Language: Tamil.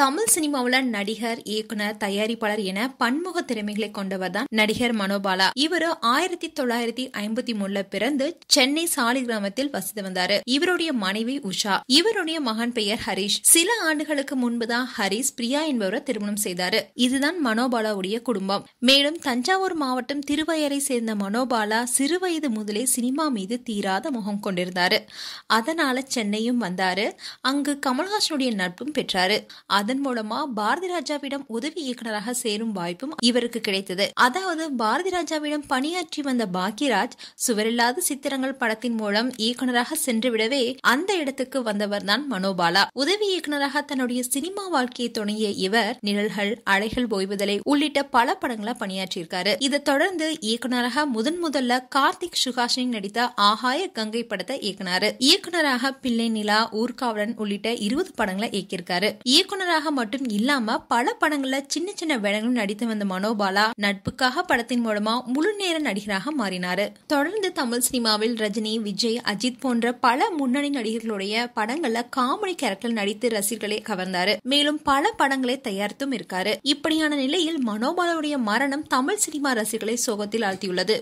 தமிழ் சினிமாவில் நடிகர் இயக்குனர் தயாரிப்பாளர் என பன்முக திறமைகளை கொண்டவர் தான் நடிகர் மனோபாலா இவர் ஆயிரத்தி தொள்ளாயிரத்தி ஐம்பத்தி மூணுல பிறந்து சென்னை சாலி கிராமத்தில் வசித்து வந்தாரு இவருடைய மனைவி உஷா இவருடைய மகன் பெயர் ஹரிஷ் சில ஆண்டுகளுக்கு முன்புதான் ஹரிஷ் பிரியா என்பவரை திருமணம் செய்தாரு இதுதான் மனோபாலாவுடைய குடும்பம் மேலும் தஞ்சாவூர் மாவட்டம் திருவையரை சேர்ந்த மனோபாலா சிறுவயது முதலே சினிமா மீது தீராத முகம் கொண்டிருந்தாரு அதனால சென்னையும் வந்தாரு அங்கு கமல்ஹாசனுடைய நட்பும் பெற்றாரு அது அதன் மூலமா பாரதி ராஜாவிடம் உதவி இயக்குநராக சேரும் வாய்ப்பும் இவருக்கு கிடைத்தது அதாவது பாரதி ராஜாவிடம் பணியாற்றி வந்த பாக்யராஜ் சுவரில்லாத சித்திரங்கள் படத்தின் மூலம் இயக்குநராக சென்றுவிடவே அந்த இடத்துக்கு வந்தவர் தான் மனோபாலா உதவி இயக்குநராக தன்னுடைய சினிமா வாழ்க்கையை தொடங்கிய இவர் நிழல்கள் அலைகள் ஓய்வுதலை உள்ளிட்ட பல படங்களை பணியாற்றியிருக்காரு இதை தொடர்ந்து இயக்குநராக முதன் முதல்ல கார்த்திக் சுகாஷினி நடித்த ஆகாய கங்கை படத்தை இயக்குனாரு இயக்குநராக பிள்ளை நிலா ஊர்காவலன் உள்ளிட்ட இருபது படங்களை இயக்கியிருக்காரு இயக்குநராக நடிகராக மட்டும் இல்லாம பல படங்கள்ல சின்ன சின்ன வேடங்களும் நடித்து வந்த மனோபாலா நட்புக்காக படத்தின் மூலமா முழு நேர நடிகராக மாறினாரு தொடர்ந்து தமிழ் சினிமாவில் ரஜினி விஜய் அஜித் போன்ற பல முன்னணி நடிகர்களுடைய படங்கள்ல காமெடி கேரக்டர் நடித்து ரசிகர்களை கவர்ந்தாரு மேலும் பல படங்களை தயாரித்தும் இருக்காரு இப்படியான நிலையில் மனோபாலாவுடைய மரணம் தமிழ் சினிமா ரசிகர்களை சோகத்தில் ஆழ்த்தியுள்ளது